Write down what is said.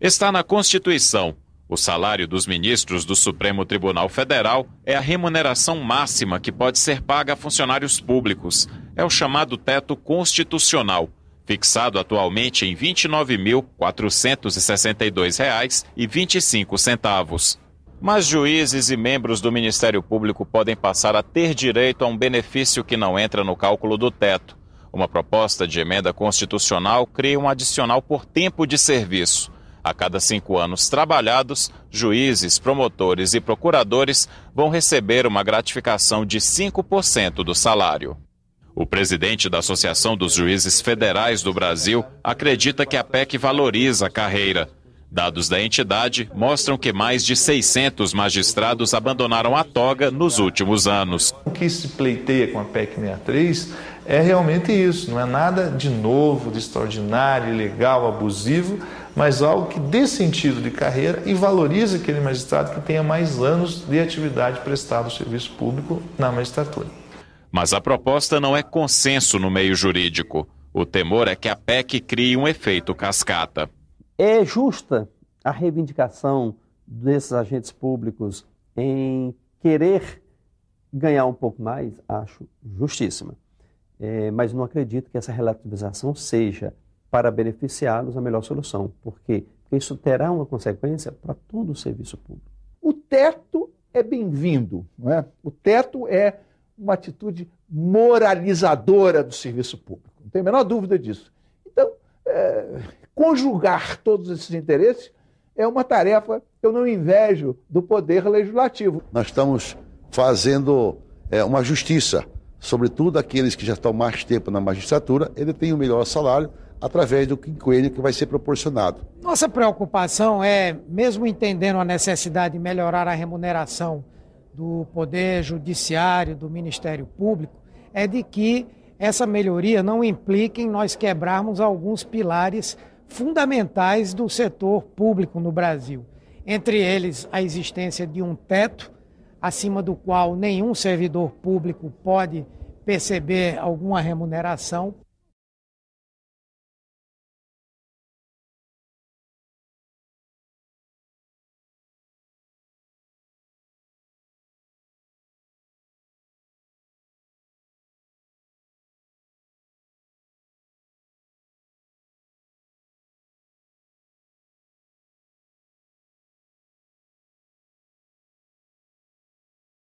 está na Constituição. O salário dos ministros do Supremo Tribunal Federal é a remuneração máxima que pode ser paga a funcionários públicos. É o chamado teto constitucional, fixado atualmente em R$ 29.462,25. Mas juízes e membros do Ministério Público podem passar a ter direito a um benefício que não entra no cálculo do teto. Uma proposta de emenda constitucional cria um adicional por tempo de serviço. A cada cinco anos trabalhados, juízes, promotores e procuradores vão receber uma gratificação de 5% do salário. O presidente da Associação dos Juízes Federais do Brasil acredita que a PEC valoriza a carreira Dados da entidade mostram que mais de 600 magistrados abandonaram a toga nos últimos anos. O que se pleiteia com a PEC 63 é realmente isso, não é nada de novo, de extraordinário, ilegal, abusivo, mas algo que dê sentido de carreira e valorize aquele magistrado que tenha mais anos de atividade prestada ao serviço público na magistratura. Mas a proposta não é consenso no meio jurídico. O temor é que a PEC crie um efeito cascata. É justa a reivindicação desses agentes públicos em querer ganhar um pouco mais? Acho justíssima. É, mas não acredito que essa relativização seja para beneficiá-los a melhor solução, porque isso terá uma consequência para todo o serviço público. O teto é bem-vindo, não é? O teto é uma atitude moralizadora do serviço público, não tem a menor dúvida disso. Então, é, conjugar todos esses interesses é uma tarefa que eu não invejo do poder legislativo. Nós estamos fazendo é, uma justiça, sobretudo aqueles que já estão mais tempo na magistratura, ele tem o um melhor salário através do quinquênio que vai ser proporcionado. Nossa preocupação é, mesmo entendendo a necessidade de melhorar a remuneração do Poder Judiciário, do Ministério Público, é de que essa melhoria não implique em nós quebrarmos alguns pilares fundamentais do setor público no Brasil. Entre eles, a existência de um teto acima do qual nenhum servidor público pode perceber alguma remuneração.